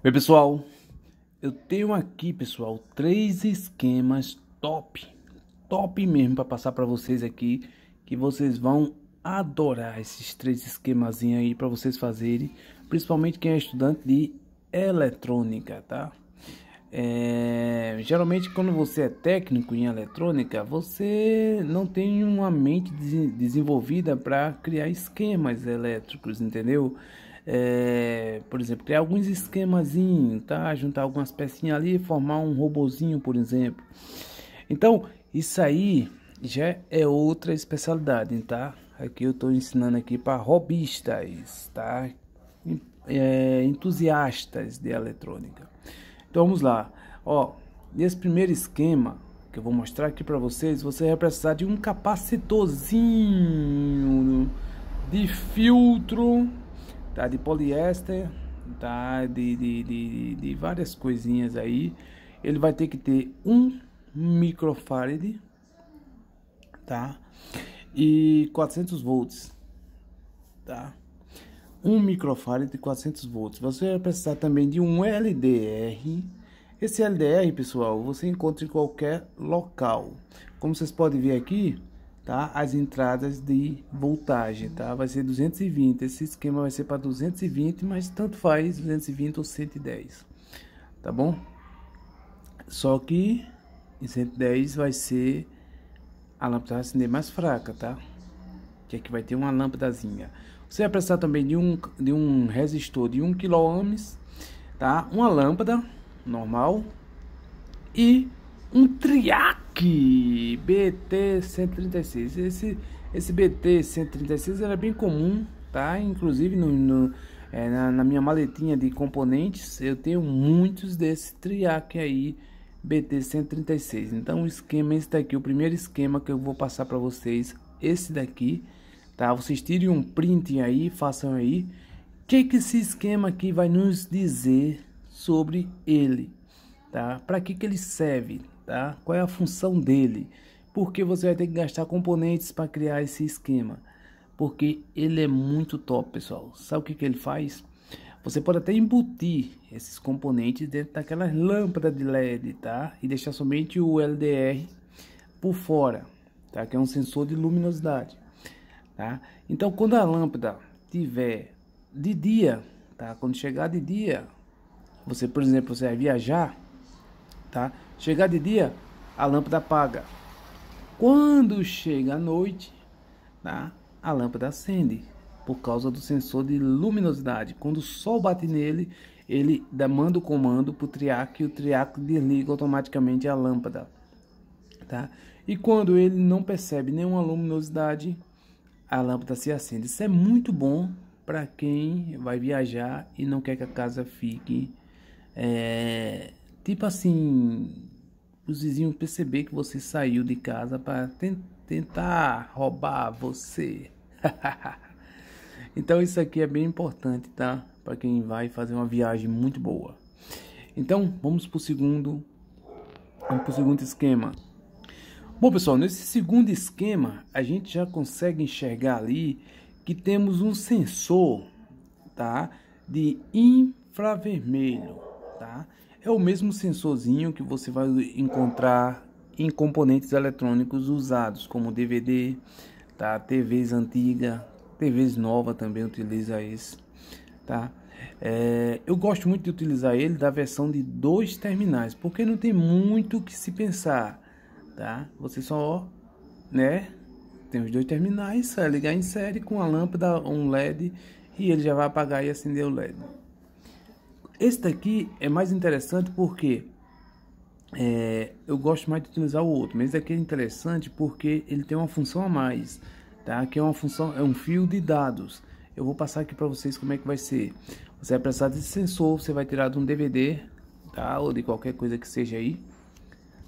Bem, pessoal, eu tenho aqui, pessoal, três esquemas top, top mesmo para passar para vocês aqui, que vocês vão adorar esses três esquemas aí para vocês fazerem, principalmente quem é estudante de eletrônica, tá? É, geralmente quando você é técnico em eletrônica, você não tem uma mente desenvolvida para criar esquemas elétricos, Entendeu? é, por exemplo, criar alguns esquemazinhos, tá? Juntar algumas pecinhas ali, formar um robozinho, por exemplo. Então, isso aí já é outra especialidade, tá? Aqui eu estou ensinando aqui para robistas, tá? É, entusiastas de eletrônica. Então vamos lá. Ó, nesse primeiro esquema que eu vou mostrar aqui para vocês, você vai precisar de um capacitorzinho de filtro tá? De poliéster, tá? De, de, de, de várias coisinhas aí. Ele vai ter que ter um microfarad, tá? E 400 volts, tá? Um microfarad de 400 volts. Você vai precisar também de um LDR. Esse LDR, pessoal, você encontra em qualquer local. Como vocês podem ver aqui, tá? As entradas de voltagem, tá? Vai ser 220, esse esquema vai ser para 220, mas tanto faz 220 ou 110. Tá bom? Só que em 110 vai ser a lâmpada vai assim, acender mais fraca, tá? Que aqui é vai ter uma lâmpadazinha. Você vai precisar também de um de um resistor de 1 kΩ, tá? Uma lâmpada normal e um Triac BT-136. Esse, esse BT-136 era bem comum, tá? Inclusive no, no é, na, na, minha maletinha de componentes eu tenho muitos desse Triac aí BT-136. Então o esquema é esse daqui, o primeiro esquema que eu vou passar para vocês, esse daqui, tá? Vocês tirem um print aí, façam aí. O que que esse esquema aqui vai nos dizer sobre ele, tá? Para que que ele serve? tá? Qual é a função dele? Porque você vai ter que gastar componentes para criar esse esquema. Porque ele é muito top, pessoal. Sabe o que, que ele faz? Você pode até embutir esses componentes dentro daquelas lâmpadas de LED, tá? E deixar somente o LDR por fora, tá? Que é um sensor de luminosidade, tá? Então, quando a lâmpada tiver de dia, tá? Quando chegar de dia, você, por exemplo, você vai viajar, tá? Chegar de dia, a lâmpada apaga. Quando chega a noite, tá? a lâmpada acende por causa do sensor de luminosidade. Quando o sol bate nele, ele manda o comando para o triac e o triac desliga automaticamente a lâmpada. Tá? E quando ele não percebe nenhuma luminosidade, a lâmpada se acende. Isso é muito bom para quem vai viajar e não quer que a casa fique é, Tipo assim, os vizinhos perceber que você saiu de casa para tentar roubar você. então isso aqui é bem importante, tá? Para quem vai fazer uma viagem muito boa. Então, vamos para o segundo, vamos para o segundo esquema. Bom, pessoal, nesse segundo esquema, a gente já consegue enxergar ali que temos um sensor, tá? De infravermelho, tá? é o mesmo sensorzinho que você vai encontrar em componentes eletrônicos usados, como DVD, tá? TVs antiga, TVs nova também utiliza esse, tá? É, eu gosto muito de utilizar ele da versão de dois terminais, porque não tem muito que se pensar, tá? Você só, né? Tem os dois terminais, é ligar em série com a lâmpada, um LED e ele já vai apagar e acender o LED. Esse daqui é mais interessante porque é, eu gosto mais de utilizar o outro, mas esse daqui é interessante porque ele tem uma função a mais, tá? Que é uma função, é um fio de dados. Eu vou passar aqui para vocês como é que vai ser. Você vai precisar desse sensor, você vai tirar de um DVD, tá? Ou de qualquer coisa que seja aí,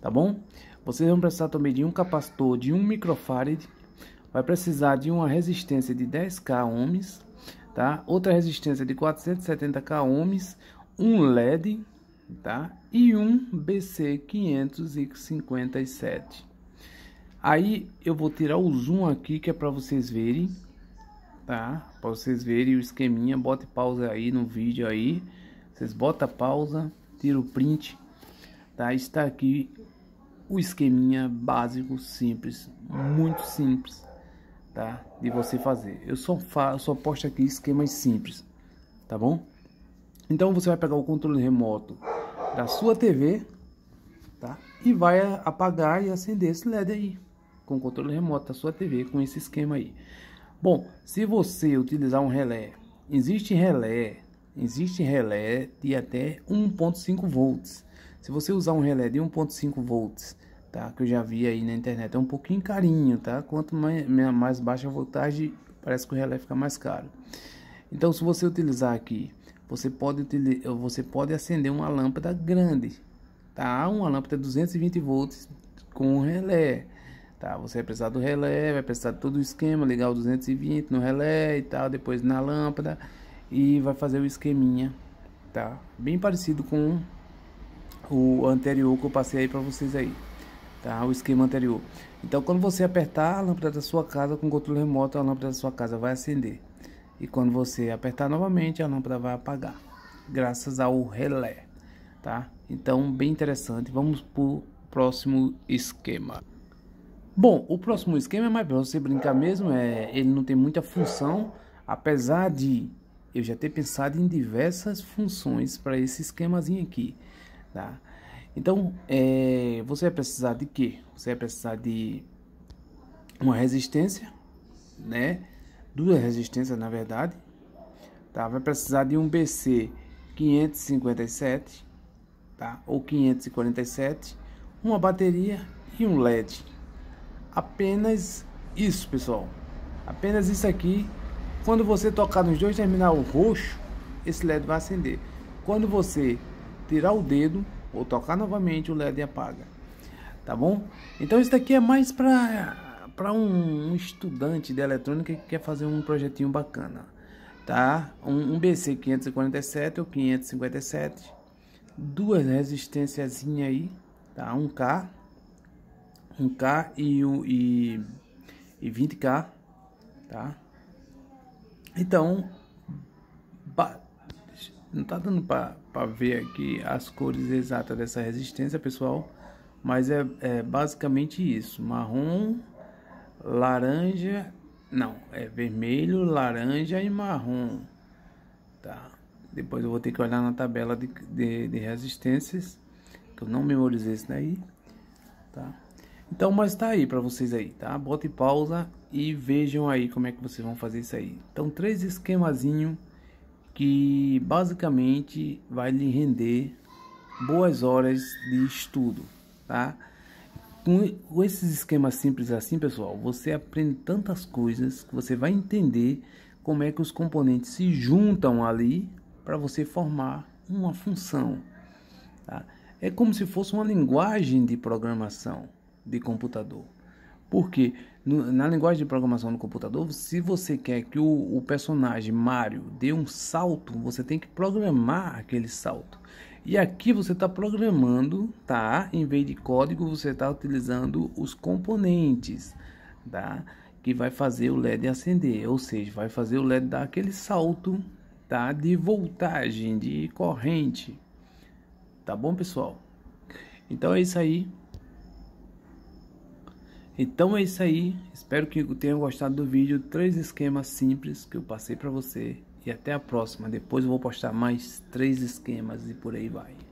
tá bom? Vocês vão precisar também de um capacitor de 1 microfarad, vai precisar de uma resistência de 10k ohms, tá? Outra resistência de 470k ohms, um LED tá? e um BC557. Aí eu vou tirar o zoom aqui que é para vocês verem, tá? Para vocês verem o esqueminha, bota pausa aí no vídeo aí. Vocês bota pausa, tira o print, tá? Está aqui o esqueminha básico, simples, muito simples, tá? De você fazer. Eu só faço, só posto aqui esquemas simples, tá bom? Então você vai pegar o controle remoto da sua TV, tá? E vai apagar e acender esse LED aí, com o controle remoto da sua TV, com esse esquema aí. Bom, se você utilizar um relé, existe relé, existe relé de até 1.5 volts. Se você usar um relé de 1.5 volts, tá? Que eu já vi aí na internet, é um pouquinho carinho, tá? Quanto mais, mais baixa a voltagem, parece que o relé fica mais caro. Então, se você utilizar aqui você pode, você pode acender uma lâmpada grande, tá? Uma lâmpada de 220 volts com relé, tá? Você vai precisar do relé, vai precisar de todo o esquema, ligar o 220 no relé e tal, depois na lâmpada e vai fazer o esqueminha, tá? Bem parecido com o anterior que eu passei aí para vocês aí, tá? O esquema anterior. Então, quando você apertar a lâmpada da sua casa com controle remoto, a lâmpada da sua casa vai acender. E quando você apertar novamente, a lâmpada vai apagar, graças ao relé, tá? Então, bem interessante. Vamos para o próximo esquema. Bom, o próximo esquema é mais para você brincar mesmo, é, ele não tem muita função, apesar de eu já ter pensado em diversas funções para esse esquemazinho aqui, tá? Então, é, você vai precisar de quê? Você vai precisar de uma resistência, né? duas resistências na verdade, tá? Vai precisar de um BC 557, tá? Ou 547, uma bateria e um LED. Apenas isso, pessoal. Apenas isso aqui. Quando você tocar nos dois terminal roxo, esse LED vai acender. Quando você tirar o dedo ou tocar novamente, o LED apaga. Tá bom? Então isso daqui é mais para para um, estudante de eletrônica que quer fazer um projetinho bacana, tá? Um, um BC 547 ou 557, duas resistências aí, tá? Um K, um K e um e, e 20K, tá? Então, não tá dando para ver aqui as cores exatas dessa resistência, pessoal, mas é, é basicamente isso, marrom laranja, não, é vermelho, laranja e marrom, tá? Depois eu vou ter que olhar na tabela de, de, de resistências, que eu não memorizei isso daí, tá? Então, mas tá aí para vocês aí, tá? Bota e pausa e vejam aí como é que vocês vão fazer isso aí. Então, três esquemazinho que basicamente vai lhe render boas horas de estudo, tá? com, esses esquemas simples assim, pessoal, você aprende tantas coisas que você vai entender como é que os componentes se juntam ali para você formar uma função. Tá? É como se fosse uma linguagem de programação de computador. Porque na linguagem de programação do computador, se você quer que o, o personagem Mario dê um salto, você tem que programar aquele salto. E aqui você está programando, tá? Em vez de código, você está utilizando os componentes, tá? Que vai fazer o LED acender, ou seja, vai fazer o LED dar aquele salto, tá? De voltagem, de corrente. Tá bom, pessoal? Então é isso aí. Então é isso aí, espero que tenham gostado do vídeo, três esquemas simples que eu passei para você e até a próxima, depois eu vou postar mais três esquemas e por aí vai.